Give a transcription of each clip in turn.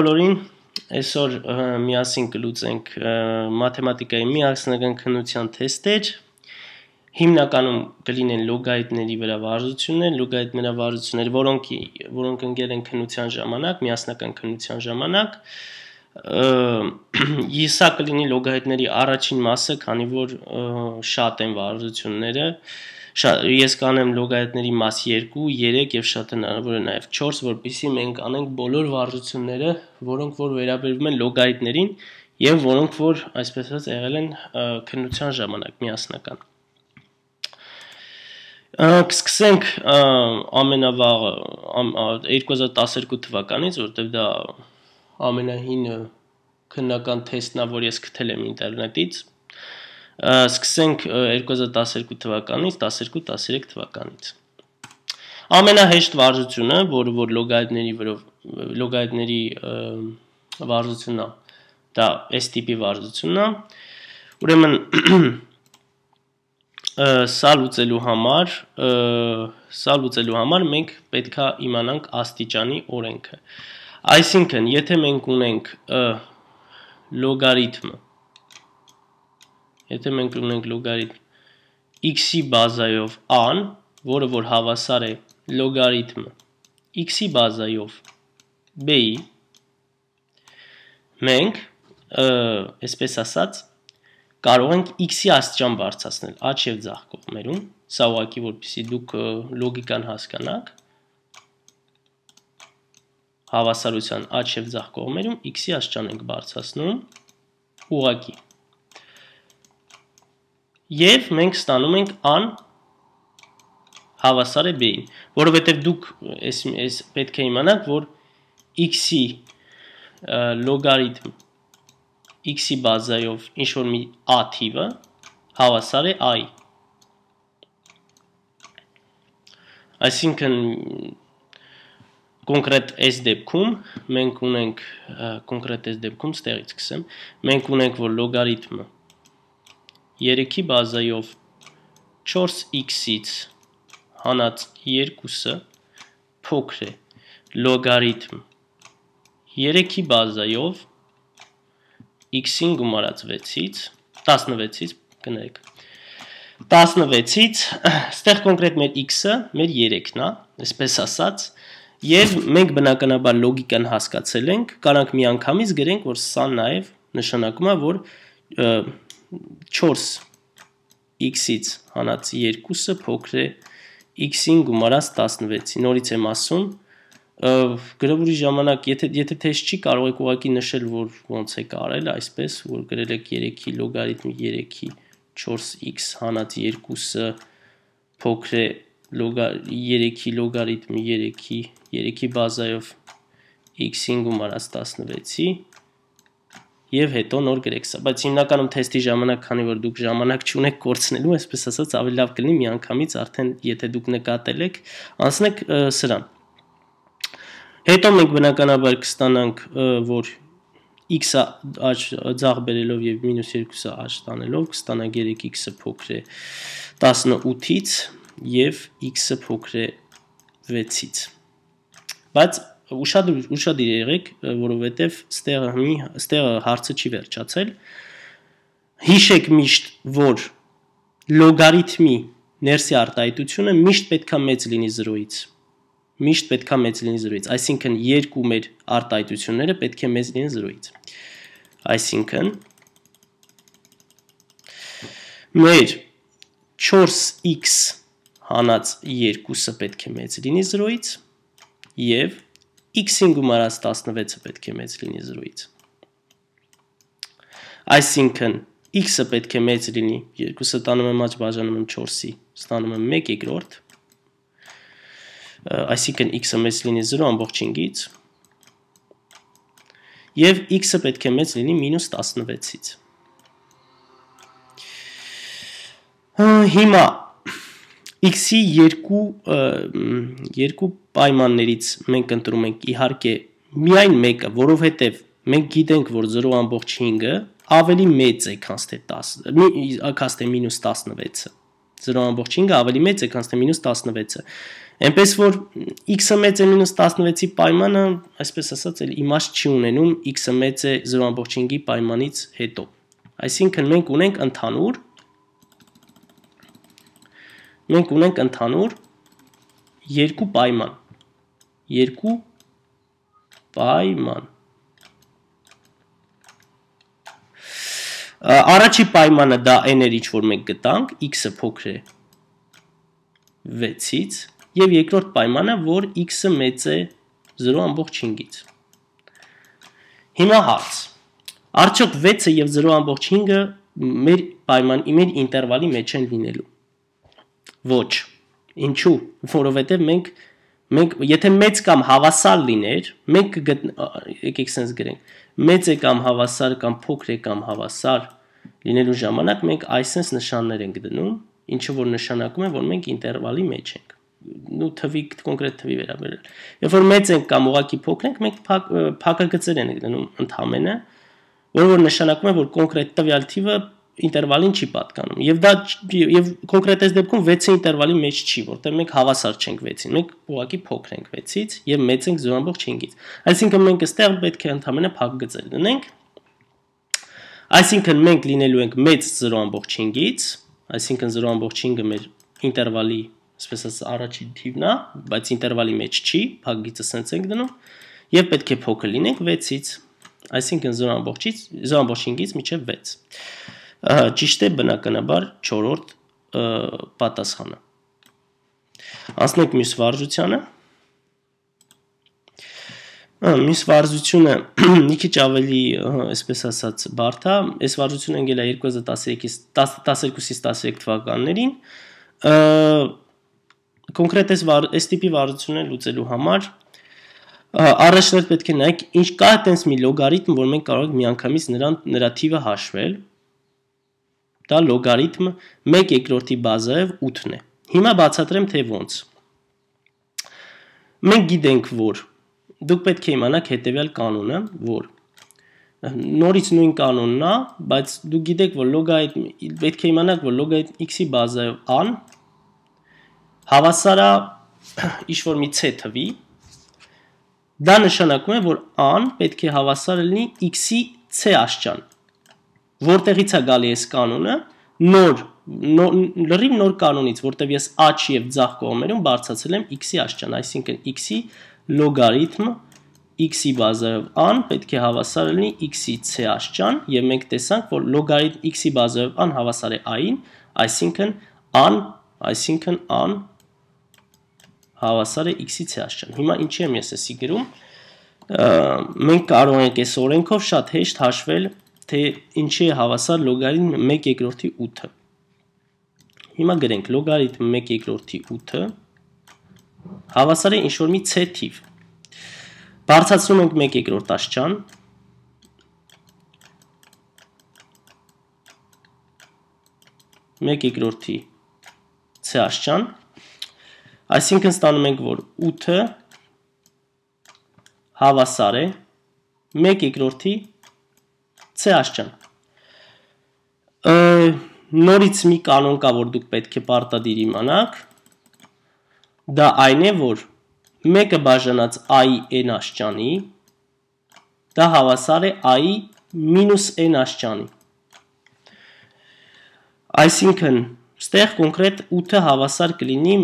Բոլորին այսօր միասին կլուծենք մաթեմատիկայի միասնական քննության թեստեր։ Հիմնականում կլինեն լոգարիթմների վրա վարժություններ, լոգարիթմնա վարժություններ, որոնք որոնք ընկել են քննության ժամանակ, միասնական քննության ժամանակ։ Եսա կլինի լոգարիթմերի առաջին մասը, քանի որ շատ են վարժությունները, ես կանեմ լոգարիթմների մաս 2, 3 եւ շատ հնարավոր է նաեւ 4, որpիսի մենք անենք բոլոր վարժությունները, որոնք որ վերաբերվում են լոգարիթմերին եւ որոնք որ այսպես ասած եղել են քննության ժամանակ միասնական։ Կսկսենք ամենավաղը 2012 թվականից, որտեղ դա ամենահին քննական թեստն է, որ ես գտել եմ ինտերնետից սկսենք 2012 թվականից, 12-13 թվականից։ Ամենահեշտ վարժությունը, որը որ լոգարիթմների վրով լոգարիթմերի վարժությունն է, դա այս տիպի վարժությունն է։ Ուրեմն սա լուծելու համար սա լուծելու համար մենք պետքա իմանանք աստիճանի օրենքը։ Այսինքն, եթե մենք ունենք լոգարիթմը Եթե մենք ունենք լոգարիթմ x-ի բազայով a-ն, որը որ հավասար է լոգարիթմը x-ի բազայով b-ի, մենք, այսպես ասած, կարող ենք x-ի աստիճան բարձրացնել աջ եւ ձախ կողմերում, սա ուղղակի որպեսզի դուք լոգիկան հասկանաք, հավասարության աջ եւ ձախ կողմերում x-ի աստիճան ենք բարձրացնում ուղղակի 0.5 Եվ մենք ստանում ենք ան հավասար է b-ին, որովհետև դուք այս այս պետք է իմանաք, որ x-ի լոգարիթմ x-ի բազայով ինչ որ մի a թիվը հավասար է i-ի Այսինքն կոնկրետ այս դեպքում մենք ունենք կոնկրետ այս դեպքում ստեղից սկսեմ։ Մենք ունենք որ լոգարիթմը 3-ի բազայով 4x-ից հանած 2-ը փոքր է լոգարիթմ 3-ի բազայով x-ին գումարած 6-ից 16-ից կներեք 16-ից, ստեղ կոնկրետ մեր x-ը մեր 3-ն է, այսպես ասած, եւ մենք բնականաբար լոգիկան հասկացել ենք, կարանք միանգամից գրենք, որ սա նաեւ նշանակում է, որ 4 x-ից հանած 2-ը փոքր է x-ին գումարած 16-ի։ Նորից եմ ասում, գրավորի ժամանակ, եթե եթե թեշ չի, կարող եք ուղակի նշել, որ ոնց է կարել, այսպես, որ գրել եք 3-ի լոգարիթմ 3-ի 4x հանած 2-ը փոքր է լոգար 3-ի լոգարիթմ 3-ի 3-ի բազայով x-ին գումարած 16-ի եւ հետո նոր գրեք սա, բայց հիմնականում թեստի ժամանակ, քանի որ դուք ժամանակ չունեք կորցնելու, այսպես ասած, ավելի լավ կլինի միանգամից արդեն, եթե դուք նկատել եք, անցնեք սրան։ Հետո մենք բնականաբար կստանանք, որ x-ը աճ ձախ բերելով եւ -2-ը աճ տանելով կստանանք 3x-ը փոքր է 18-ից եւ x-ը փոքր է 6-ից։ Բայց ուշադիր ուշադիր եղեք, որովհետև ստեղ մի ստեղ հարցը չի վերջացել։ Հիշեք միշտ, որ լոգարիթմի ներսի արտահայտությունը միշտ պետքա մեծ լինի 0-ից։ Միշտ պետքա մեծ լինի 0-ից, այսինքն երկու մեր արտահայտությունները պետք է մեծ լինեն 0-ից։ Այսինքն մեր 4x հանած 2-ը պետք է մեծ լինի 0-ից եւ x-ին գումարած 16-ը պետք է մեծ լինի 0-ից։ Այսինքն x-ը պետք է մեծ լինի, 2-ը տանում եմ աջ բաժանում եմ 4-ի, ստանում եմ 1 երկրորդ։ Այսինքն x-ը մեծ լինի 0.5-ից եւ x-ը պետք է մեծ լինի -16-ից։ Հիմա X-ի երկու երկու պայմաններից մենք ընտրում ենք իհարկե միայն մեկը, որովհետև մենք գիտենք, որ 0.5-ը ավելի մեծ է, քան թե 10, քան թե -16-ը։ 0.5-ը ավելի մեծ է, քան թե -16-ը։ Էնպես որ x-ը մեծ է -16-ի պայմանը, այսպես ասած, էլ իմաստ չի ունենում x-ը մեծ է 0.5-ի պայմանից հետո։ Այսինքն մենք ունենք ընդհանուր մենք ունենք ընդհանուր երկու պայման։ Երկու պայման։ Առաջի պայմանը դա n-ը ինչ որ մենք գտանք, x-ը փոքր է 6-ից եւ երկրորդ պայմանը, որ x-ը մեծ է 0.5-ից։ Հիմա հարց։ Արդյոք 6-ը եւ 0.5-ը մեր պայման, մեր ինտերվալի մեջ են լինելու։ Ոչ։ Ինչու՞, որովհետև մենք մենք եթե մեծ կամ հավասար լիներ, մենք կգտնենք, եկեք sense գրենք։ Մեծ է կամ հավասար կամ փոքր է կամ հավասար լինելու ժամանակ մենք այսպես նշաններ ենք դնում, ինչը որ նշանակում է, որ մենք ինտերվալի մեջ ենք նու թվի կոնկրետ թվի վերաբերել։ Երբ որ մեծ ենք կամ ուղակի փոքր ենք, մենք փակագծեր ենք դնում ընդհանրապես, որը որ նշանակում է, որ կոնկրետ տվյալ թիվը ինտերվալին չի պատկանում։ Եվ դա եւ կոնկրետ այս դեպքում 6-ի ինտերվալի մեջ չի, որտեղ մենք հավասար չենք 6-ին, մենք ուղակի փոքր ենք 6-ից եւ մեծ ենք 0.5-ից։ Այսինքն մենք այստեղ պետք է ընդհանրապես փակ գծեր դնենք։ Այսինքն մենք լինելու ենք մեծ 0.5-ից, այսինքն 0.5-ը մեր ինտերվալի, ասես ասած առաջին թիվն է, բայց ինտերվալի մեջ չի, փակ գիծը սենց ենք դնում եւ պետք է փոքր լինենք 6-ից, այսինքն 0.5-ից 0.5-ից մինչեւ 6 ճիշտ է բնականաբար 4-րդ պատասխանը։ Անցնենք մյուս վարժությանը։ Մյուս վարժությունը մի քիչ ավելի, այսպես ասած, բարդ է։ Այս վարժությունը ընկել է 2013-ից 12-ից 13 թվականներին։ Կոնկրետ այս այս տիպի վարժությունը լուծելու համար առաջնորդ պետք է նայեք, ինչ կա այտենց մի լոգարիթմ, որ մենք կարող ենք միանգամից նրան նրա թիվը հաշվել, Դա լոգարիթմ 1 երկրորդի բազայով 8-ն է։ Հիմա բացատրեմ թե ոնց։ Մենք գիտենք, որ դուք պետք է իմանաք հետևյալ կանոնը, որ նորից նույն կանոնն է, բայց դուք գիտեք, որ լոգարիթմ պետք է իմանաք, որ լոգարիթմ x-ի բազայով an հավասար է ինչ որ մի c թվի, Դա նշանակում է, որ a-ն պետք է հավասար լինի x-ի c աշճան որտեղից է գալիս կանոնը, նոր նոր լրիվ նոր կանոնից, որտեվ ես աչ եւ ձախ կողմերում բարձացել եմ x-ի աշճան, այսինքն x-ի լոգարիթմ x-ի բազարով an պետք է հավասար լինի x-ի c աշճան եւ մենք տեսանք, որ լոգարիթմ x-ի բազարով an հավասար է a-ին, այսինքն an, այսինքն an հավասար է x-ի c աշճան։ Հիմա ինչի՞ եմ ես էսի գրում։ Մենք կարող ենք այս օրենքով շատ հեշտ հաշվել թե ինչի է հավասար լոգարիթմ 1/2-ի 8-ը։ Հիմա գրենք լոգարիթմ 1/2-ի 8-ը հավասար է ինչ որ մի c թիվ։ Բարձրացնում ենք 1/2 տաշճան, մեկ երկրորդի C աշճան, այսինքն ստանում ենք, որ 8-ը հավասար է մեկ երկրորդի CH ջան։ Նորից մի կանոն կա, որ դուք պետք է պարտադիր իմանաք։ Դա այն է, որ մեկը բաժանած i-ի n աշճանի, դա հավասար է i-ի մինուս n աշճանի։ Այսինքն, ստեղ կոնկրետ 8-ը հավասար կլինի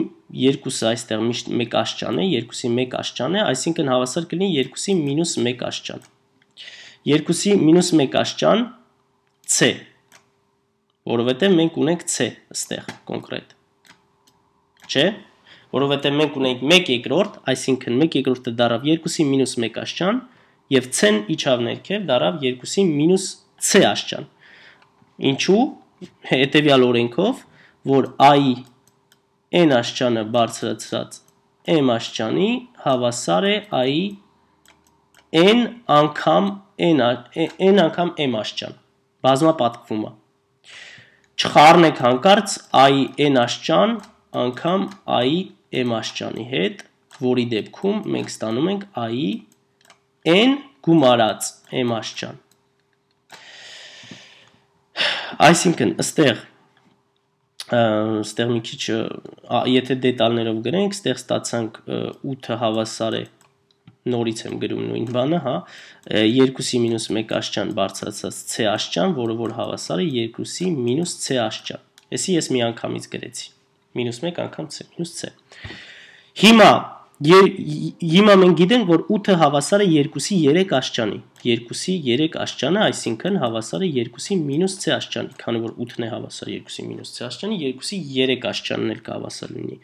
2-ը այստեղ միշտ 1 աշճան է, 2-ի 1 աշճան է, այսինքն հավասար կլինի 2-ի մինուս 1 աշճան։ 2-ի մինուս 1 աշճան C, որովհետև մենք ունենք C ստեղ կոնքրետ, չէ, որովհետև մենք ունենք 1 երկրորդ, այսինքն 1 երկրորդը դարավ 2-ի մինուս 1 աշճան և C-ն իչավ ներքև դարավ 2-ի մինուս C աշճան, ինչու հետևյալ օրենքով, որ A-ի N աշճանը բարձրացրած M աշճանի հավասար է A-ի N անգամ N N անգամ M աշճան։ Բազմապատկվում է։ Չխառնեք հանկարծ I-ի N աշճան անգամ I-ի M աշճանի հետ, որի դեպքում մենք ստանում ենք I-ի N գումարած M աշճան։ Այսինքն, ըստեղ ստեղ մի քիչ եթե դետալներով գրենք, ստեղ ստացանք 8-ը հավասար է 0.5 նորից եմ գրում նույն բանը, հա, 2-ի մինուս 1 աշճան բարձրացած C աշճան, որը որ հավասար է 2-ի մինուս C աշճան։ Էսի ես մի անգամից գրեցի։ Մինուս 1 անգամ C, մինուս C։ Հիմա հիմա մենք գիտենք, որ 8-ը հավասար է 2-ի 3 աշճանի։ 2-ի 3 աշճանը, այսինքն հավասար է 2-ի մինուս C աշճանի, քանի որ 8-ն է հավասար 2-ի մինուս C աշճանի, 2-ի 3 աշճանն էլ կհավասար լինի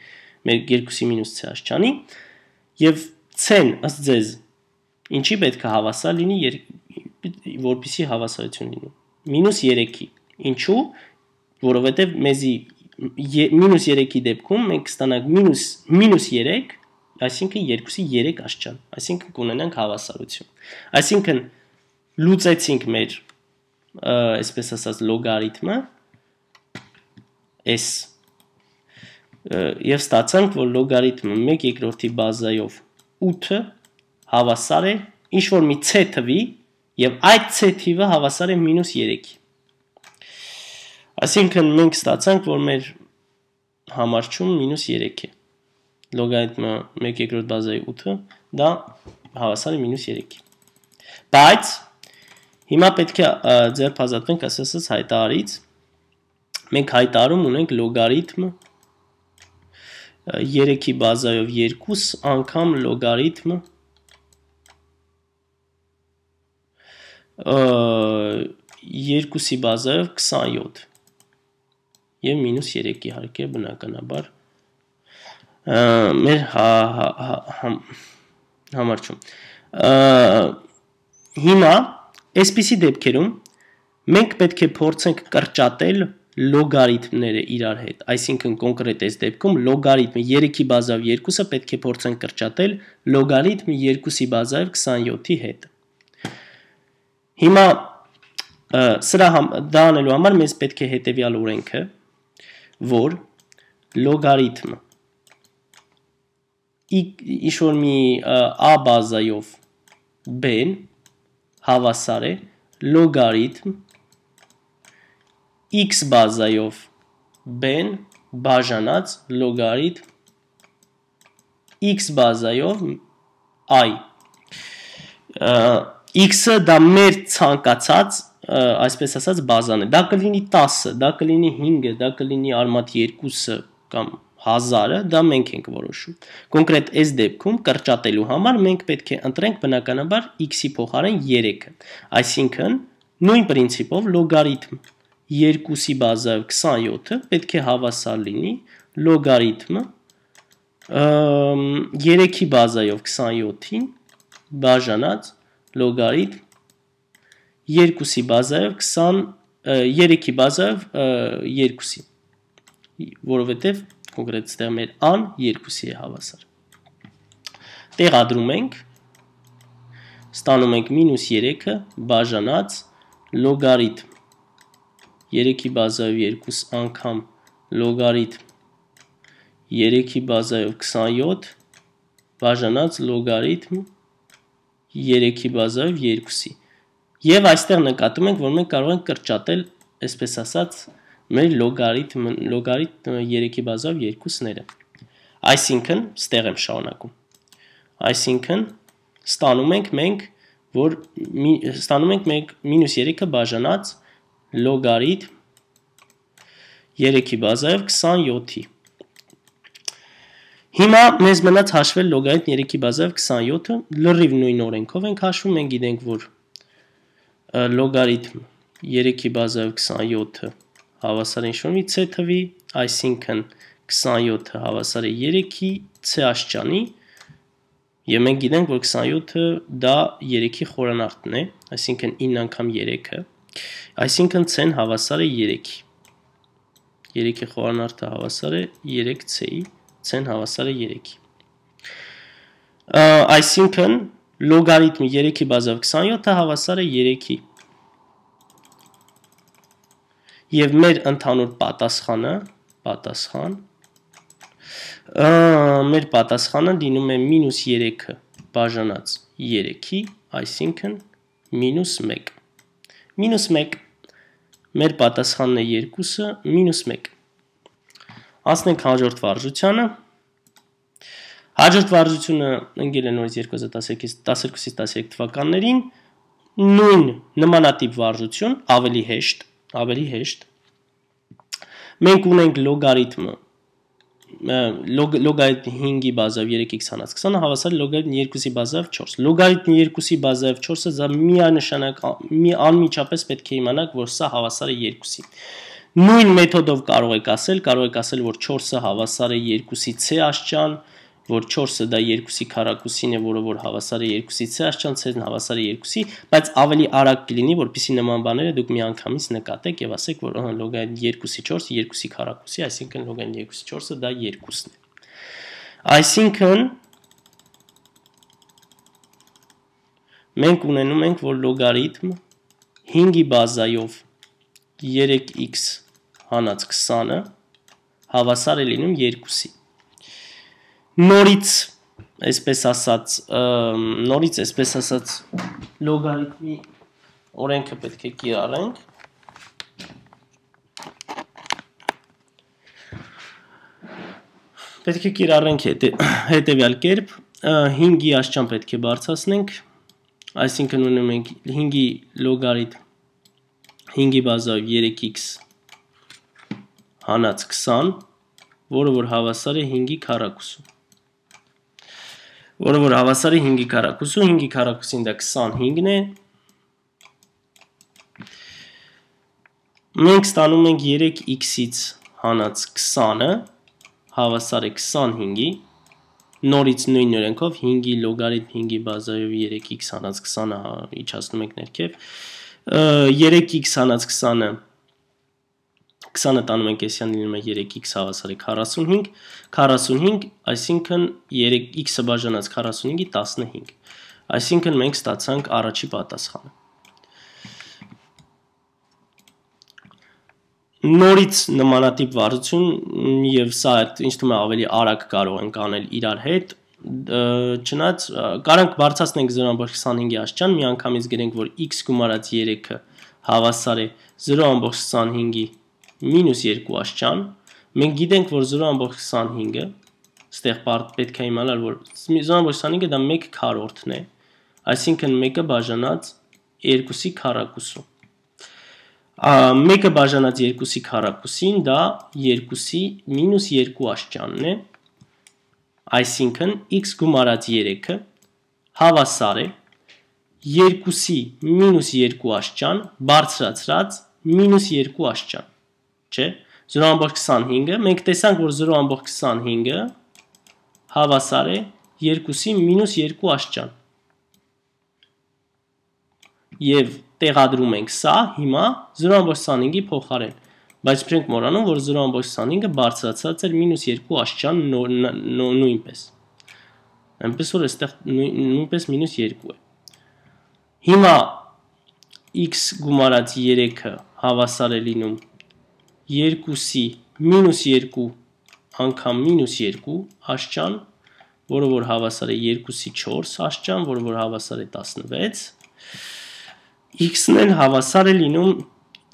մեր 2-ի մինուս C աշճանի։ Եվ ցեն ըստ ձեզ ինչի պետք է հավասար լինի եր, որպիսի հավասարություն լինի մինուս 3-ի ինչու որովհետև մեզի մինուս 3-ի դեպքում մենք կստանանք մինուս մինուս 3 այսինքն 2-ի 3 աստիճան այսինքն կունենանք հավասարություն այսինքն լուծեցինք մեր այսպես ասած լոգարիթմը s եւ ստացանք որ լոգարիթմը 1/3-ի բազայով 8-ը հավասար է ինչ որ մի c թվի եւ այդ c թիվը հավասար է -3-ի։ Այսինքն մենք ստացանք, որ մեր համարչում -3 է։ Լոգարիթմը 1/2 բազայի 8-ը դա հավասար է -3-ի։ Բայց հիմա պետք է ձերբազատվենք ասեսս հայտարարից։ Մենք հայտարարում ունենք լոգարիթմը 0.5 3-ի բազայով 2 անգամ լոգարիթմ երկուսի բազայով 27 և մինուս 3-ի հարկեր բնականաբար մեր հա, հա, հա, համարջում հիմա այսպիսի դեպքերում մենք պետք է փորձենք կրճատել լոգարիթմները իրար հետ, այսինքն կոնկրետ այս դեպքում լոգարիթմը 3-ի բազավ 2-ը պետք է փորձեն կրճատել լոգարիթմը 2-ի բազավ 27-ի հետ։ Հիմա սրա համ, դա անելու համար մեզ պետք է հետևյալ օրենքը, որ լոգարիթմը ինչ-որ մի a բազայով b-ն հավասար է լոգարիթմ x բազայով b-ն բաժանած լոգարիթմ x բազայով i x-ը դա մեր ցանկացած այսպես ասած բազան է դա կլինի 10-ը դա կլինի 5-ը դա կլինի արմատ 2-ը կամ 1000-ը դա մենք ենք որոշում կոնկրետ այս դեպքում կրճատելու համար մենք պետք է ընտրենք բնականաբար x-ի փոխարեն 3-ը այսինքն նույն principով լոգարիթմ 2-ի բազայով 27-ը պետք է հավասար լինի լոգարիթմը 3-ի բազայով 27-ին բաժանած լոգարիթմ 2-ի բազայով 20 3-ի բազայով 2-ի, որովհետև կոնկրետ ստեղ մեր ան 2-ի է հավասար։ Տեղադրում ենք, ստանում ենք մինուս 3-ը բաժանած լոգարիթմ 3-ի բազայով 2 անգամ լոգարիթմ 3-ի բազայով 27 բաժանած լոգարիթմ 3-ի բազայով 2-ի։ Եվ այստեղ նկատում ենք, որ մենք կարող ենք կրճատել, այսպես ասած, մեր լոգարիթմ լոգարիթմ 3-ի բազայով 2-ները։ Այսինքն, ստեղ եմ շարունակում։ Այսինքն, ստանում ենք մենք, որ ստանում ենք մենք -3-ը բաժանած 0.5 լոգարիթմ 3-ի բազայով 27-ի։ Հիմա մեզ մնաց հաշվել լոգարիթմ 3-ի բազայով 27-ը, լրիվ նույն օրենքով ենք հաշվում, մենք գիտենք, որ լոգարիթմ 3-ի բազայով 27-ը հավասար են շորմի C թվի, այսինքն 27-ը հավասար է 3-ի C աշճանի, Եվ մենք գիտենք, որ 27-ը դա 3-ի խորանարդն է, այսինքն 9 անգամ 3-ը Այսինքն c-ն հավասար է 3-ի։ 3-ի խորանարդը հավասար է 3c-ի, c-ն հավասար է 3-ի։ Այսինքն լոգարիթմը 3-ի բաժավ 27-ը հավասար է 3-ի։ Եվ մեր ընդհանուր պատասխանը, պատասխան, մեր պատասխանը լինում է մինուս 3-ը բաժանած 3-ի, այսինքն մինուս 1 մինուս 1, մեր պատասխանն է 2-ը, մինուս 1։ Ասնենք հաջորդ վարժությանը, Հաջորդ վարժությունը ընկել է նորից 2012-ից 12 թվականներին, նույն նմանատիպ վարժություն, ավելի հեշտ, ավելի հեշտ։ Մենք ունենք լոգարիթմը լոգ լոգարիթմ 5-ի բազավ 3-ի 20-ից 20-ը հավասար է լոգարիթմ 2-ի բազավ 4։ Լոգարիթմ 2-ի բազավ 4-ը դա միանշանակ մի անմիջապես պետք է իմանաք, որ սա հավասար է 2-ի։ Նույն մեթոդով կարող եք ասել, կարող եք ասել, որ 4-ը հավասար է 2-ի c աշճան, 2 որ 4-ը դա 2-ի քառակուսին է, որը որ հավասար է 2-ից է, աշճանցերն հավասար է 2-ի, բայց ավելի արագ կլինի, որpիսի նման բաները դուք միանգամից նկատեք եւ ասեք, որ ահա լոգան 2-ի 4-ը 2-ի քառակուսի, այսինքն լոգան 2-ի 4-ը դա 2-ն է։ Այսինքն մենք ունենում ենք, որ լոգարիթմ 5-ի բազայով 3x հանած 20-ը հավասար է լինում 2-ի նորից, այսպես ասած, նորից, այսպես ասած, լոգարիթմի օրենքը պետք է կիրառենք։ Պետք է կիրառենք հետևյալ կերպ, 5-ի աշճան պետք է բարձրացնենք, այսինքն ունեմ ենք 5-ի լոգարիթմ 5-ի բազայով 3x հանած 20, որը որ հավասար է 5-ի քառակուսու որը որ հավասար է 5-ի քառակուսու, 5-ի քառակուսին դա 25-ն է։ Մենք ստանում ենք 3x-ից հանած 20-ը, հավասար է 25-ի, նորից նույն օրենքով 5-ի լոգարիթմ 5-ի բազայով 3x հանած 20-ը հա- իջացնում ենք ներքև, 3x հանած 20-ը 20-ը տանում ենք s-յան լինում է 3x հավասար է 45, 45, այսինքն 3x-ը բաժանած 45-ի 15։ Այսինքն մենք ստացանք առաջի պատասխանը։ նորից նմանատիպ վարություն եւ սա ինչ թվում է ավելի արագ կարող ենք անել իրար հետ չնայած կարանք բարձրացնենք 0.25-ի աստիճան մի անգամից գրենք որ x գումարած 3-ը հավասար է 0.25-ի մինուս 2 աշճան, մենք գիտենք, որ 0.25-ը, ստեղ պետք է իմանալ, որ 0.25-ը դա 1 քառորդն է, այսինքն 1-ը բաժանած 2-ի քառակուսու։ Մեկը բաժանած 2-ի քառակուսին, դա 2-ի մինուս 2 աշճանն է, այսինքն x գումարած 3-ը հավասար է 2-ի մինուս 2 աշճան բարձրացրած մինուս 2 աշճան չէ 0.25-ը մենք տեսանք որ 0.25-ը հավասար է 2-ի մինուս 2 աստիճան եւ տեղադրում ենք սա հիմա 0.25-ի փոխարեն բայց մենք մոռանում որ 0.25-ը բարձրացած էր -2 աստիճան նույնպես այնպես որ այստեղ նույնպես -2 է հիմա x գումարած 3-ը հավասար է լինում 0.25 2-ի մինուս 2 անգամ մինուս 2 աշճան, որը որ հավասար է 2-ի 4 աշճան, որը որ հավասար է 16, x-ն էլ հավասար է լինում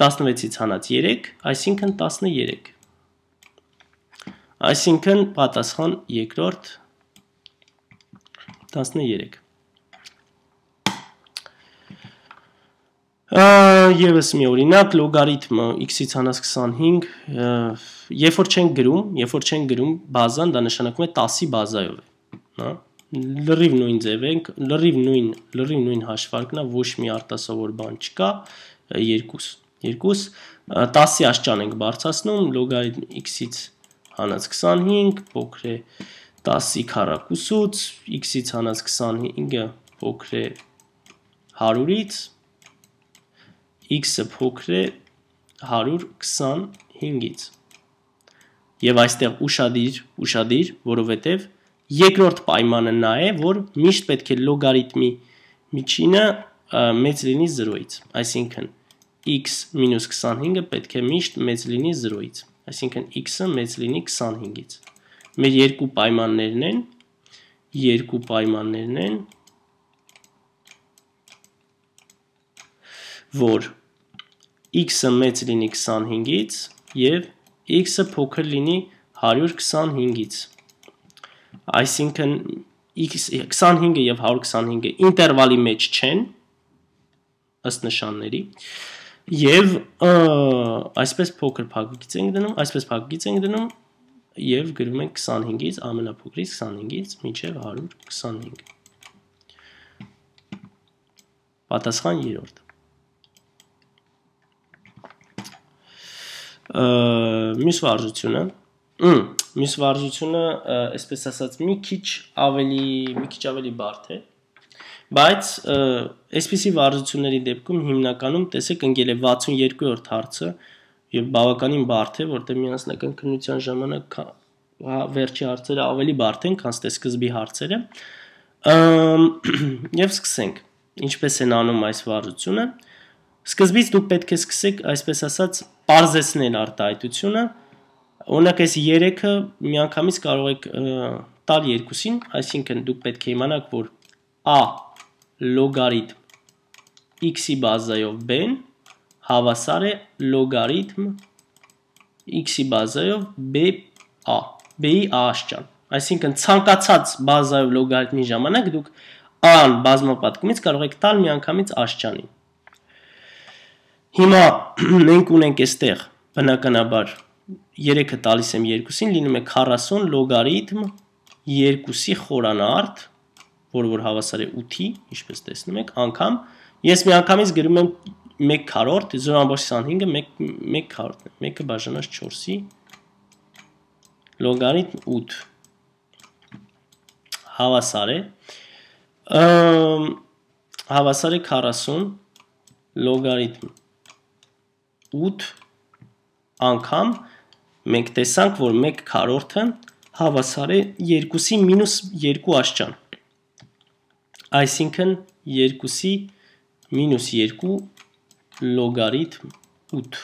16-ից հանած 3, այսինքն 13։ Այսինքն պատասխան երկրորդ 13։ Եվս մի օրինակ լոգարիթմը x-ից հանած 25, երբ որ չեն գրում, երբ որ չեն գրում բազան, դա նշանակում է 10-ի բազայով է, հա? Լրիվ նույն ձև ենք, լրիվ նույն, լրիվ նույն հաշվարկն է, ոչ մի արտասովոր բան չկա, 2 2 10-ի աշճան ենք բարձրացնում, լոգարիթմ x-ից հանած 25, փոքր է 10-ի քառակուսուց, x-ից հանած 25-ը փոքր է 100-ից x-ը փոքր է 125-ից։ Եվ այստեղ ուշադիր, ուշադիր, որովհետև երկրորդ պայմանը նա է, որ միշտ պետք է լոգարիթմի միջինը մեծ լինի 0-ից, այսինքն x-25-ը պետք է միշտ մեծ լինի 0-ից, այսինքն x-ը մեծ լինի 25-ից։ Մեր երկու պայմաններն են, երկու պայմաններն են, որ x-ը մեծ լինի 25-ից եւ x-ը փոքր լինի 125-ից։ Այսինքն x 25-ը եւ 125-ը ինտերվալի մեջ չեն ըստ նշանների եւ այսպես փոքր փակագից ենք դնում, այսպես փակագից ենք դնում եւ գրում ենք 25-ից ամենափոքրից 25-ից մինչեւ 125։ Պատասխան 3-րդ մյուս վարժությունը ըմ մյուս վարժությունը այսպես ասած մի քիչ ավելի մի քիչ ավելի բարդ է բայց այսպիսի վարժությունների դեպքում հիմնականում տեսեք ընկել է 62-րդ հարցը եւ բավականին բարդ է որտեղ միասնական քննության ժամանակ հա, վերջի հարցերը ավելի բարդ են քան տեսքզբի հարցերը եւ սկսենք ինչպես են անում այս վարժությունը Սկզբից դուք պետք է սկսեք, այսպես ասած, parzesնել արտահայտությունը։ Օրինակ, այս 3-ը միանգամից կարող եք տալ 2-ին, այսինքն դուք պետք է իմանաք, որ a լոգարիթմ x-ի բազայով b-ն հավասար է լոգարիթմ x-ի բազայով b-a, b-ի աշճան։ Այսինքն ցանկացած բազայով լոգարիթմի ժամանակ դուք a-ն բազմապատկումից կարող եք տալ միանգամից աշճանին։ Հիմա մենք ունենք այստեղ բնականաբար 3-ը տալիս եմ 2-ին, լինում է 40 լոգարիթմ 2-ի խորանարդ, որ որ հավասար է 8-ի, ինչպես տեսնում եք, անգամ ես մի անգամից գրում եմ 1 քառորդ, 0.25-ը 1 1 քառորդն է, 1-ը բաժանած 4-ի լոգարիթմ 8 հավասար է ըմ հավասար է 40 լոգարիթմ 8 անգամ մենք տեսանք, որ 1 քառորդը հավասար է 2-ի մինուս 2 աշճան։ Այսինքն 2-ի մինուս 2 լոգարիթմ 8,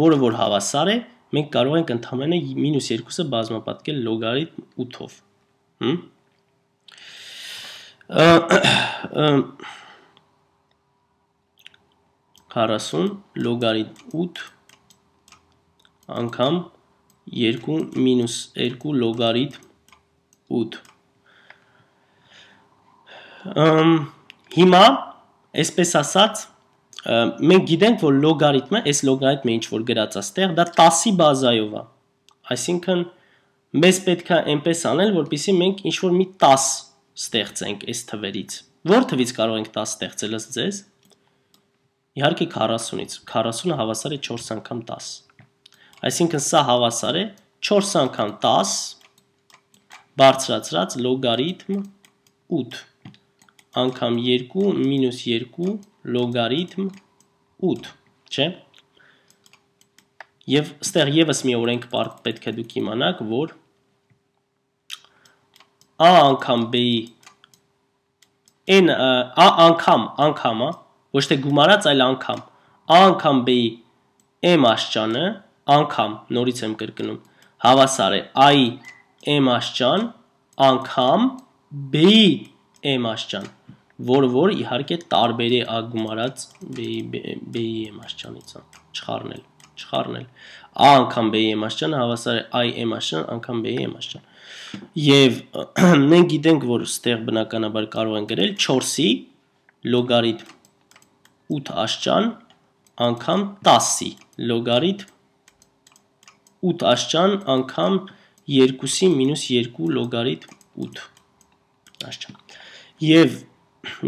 որը որ հավասար է, մենք կարող ենք ընդհանրը մինուս 2-ը բազմապատկել լոգարիթմ 8-ով։ Հմ 40 լոգարիթմ 8 անգամ 2 մինուս 2 լոգարիթմ 8 Ամ հիմա այսպես ասած մենք գիտենք որ լոգարիթմը այս լոգարիթմը ինչ որ գրած է ստեղ դա 10-ի բազայով է այսինքն մեզ պետք է այնպես անել որպեսզի մենք ինչ որ մի 10 ստեղծենք այս թվերից ո՞ր թվից կարող ենք 10 ստեղծել ըստ ձեզ 1 Իհարկե 40-ից, 40-ը հավասար է 4 անգամ 10։ Այսինքն սա հավասար է 4 անգամ 10 բարձրացրած լոգարիթմ 8 անգամ 2 մինուս 2 լոգարիթմ 8, չէ՞։ Եվ ստեղ եւս մի օրենք պետք է դուք իմանաք, որ a անգամ b-ի n a անգամ, անգամ, հա, ոչ թե գումարած, այլ անգամ։ Ա անգամ B-ի M աշճանը, անգամ, նորից եմ կրկնում, հավասար է A-ի M աշճան, անգամ B-ի M աշճան, որը որ իհարկե տարբեր է A գումարած B-ի M աշճանից, չխառնել, չխառնել։ A անգամ B-ի M աշճանը հավասար է A-ի M աշճան, անգամ B-ի M աշճան։ Եվ մենք գիտենք, որ ստեղ բնականաբար կարող են գրել 4-ի լոգարիթմ 8 աշճան անգամ 10-ի լոգարիթմ 8 աշճան անգամ 2-ի մինուս 2 լոգարիթմ 8 աշճան։ Եվ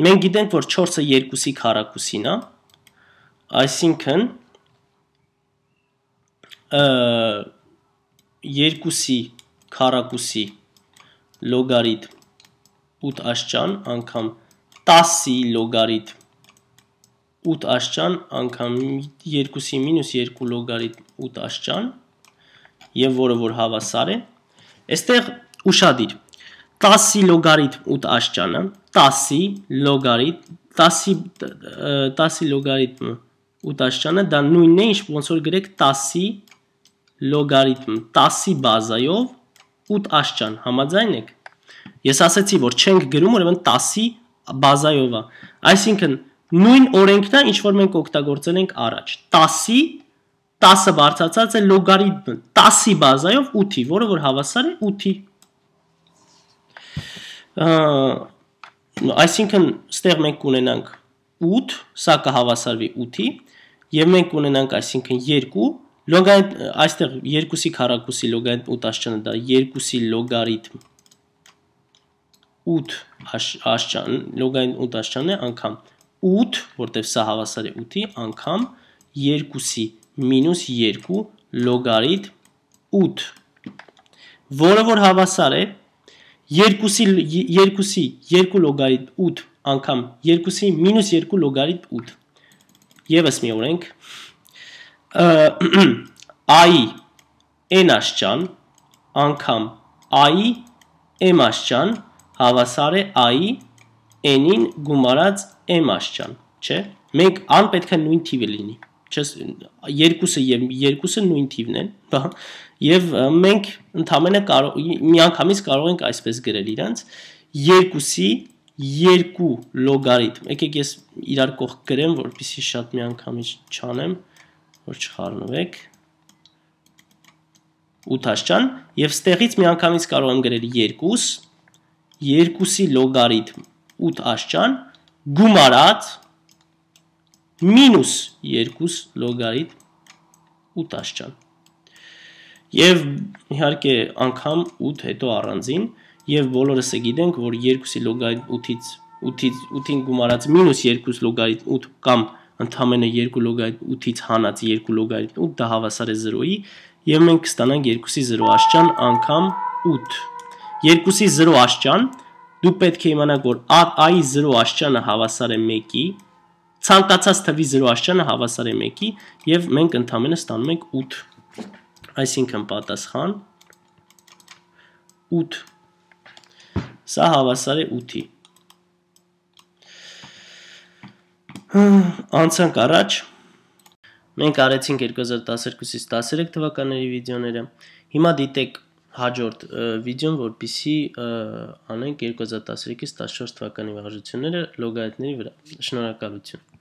մենք գիտենք, որ 4-ը 2-ի քառակուսին է, այսինքն 2-ի քառակուսի լոգարիթմ 8 աշճան անգամ 10-ի լոգարիթմ 8 աշճան անգամ 2-ի մինուս 2 լոգարիթմ 8 աշճան եւ որը որ հավասար է այստեղ ուրشادիր 10-ի լոգարիթմ 8 աշճանը 10-ի լոգարիթմ 10-ի 10-ի լոգարիթմը 8 աշճանը դա նույնն է ինչ ոնց որ գրեք 10-ի լոգարիթմ 10-ի բազայով 8 աշճան համաձայն եք ես ասացի որ չենք գրում ուրեմն 10-ի բազայով է այսինքն 10 նույն օրենքն է, ինչ որ մենք օգտագործել ենք առաջ։ 10-ի 10-ը բարձրացած է լոգարիթմը 10-ի բազայով 8-ի, որը որ հավասար է 8-ի։ Այսինքն, ստեղ մենք կունենանք 8, սա կհավասարվի 8-ի, եւ մենք կունենանք, այսինքն 2 լոգարիթմ այստեղ 2-ի քառակուսի լոգարիթմ 8 աշճանը դա 2-ի լոգարիթմ 8 աշճան լոգարիթմ 8 աշճանն է անգամ 2 8, որտեվ սա հավասար է 8-ի, անգամ 2-ի մինուս 2 լոգարիթ 8, որը որ հավասար է 2-ի 2-ի 2 լոգարիթ 8 անգամ 2-ի մինուս 2 լոգարիթ 8։ Եվս մի օրենք i n աշճան անգամ i m աշճան հավասար է i n-ին գումարած m աշճան, չէ՞։ Մենք ան պետք է նույն թիվը լինի։ Չես երկուսը եւ երկուսը նույն թիվն են, հա։ Եվ մենք ընդամենը կարող միանգամից կարող ենք այսպես գրել իրանց երկուսի երկու լոգարիթմ։ Եկեք ես իրար կողք գրեմ, որպեսզի շատ միանգամից չանեմ, որ չխառնվեք։ 8 աշճան եւ ստեղից միանգամից կարող եմ գրել 2 երկուսի լոգարիթմ 8 աշճան գումարած մինուս 2 լոգարիթ 8 ճան։ Եվ իհարկե անգամ 8 հետո առանձին եւ բոլորս է գիտենք, որ 2-ի լոգարիթ 8-ից 8-ից 8-ին գումարած -2 լոգարիթ 8 կամ ընդամենը 2 լոգարիթ 8-ից հանած 2 լոգարիթ 8 դա հավասար է 0-ի եւ մենք կստանանք 2-ի 0 աստիճան անգամ 8։ 2-ի 0 աստիճան 0 դու պետք է իմանաք, որ i 0 աշճանը հավասար է 1-ի, ցանկացած թվի 0 աշճանը հավասար է 1-ի եւ մենք ընդամենը ստանում ենք 8։ Այսինքն պատասխան 8։ Սա հավասար է 8-ի։ Անցանք առաջ։ Մենք արեցինք 2012-ից 13 թվականների վիդեոները։ Հիմա դիտեք հաջորդ վիդեոն, որպիսի անենք 2013-ից 14 թվականի վարժությունները լոգարիթմների վրա։ Շնորհակալություն։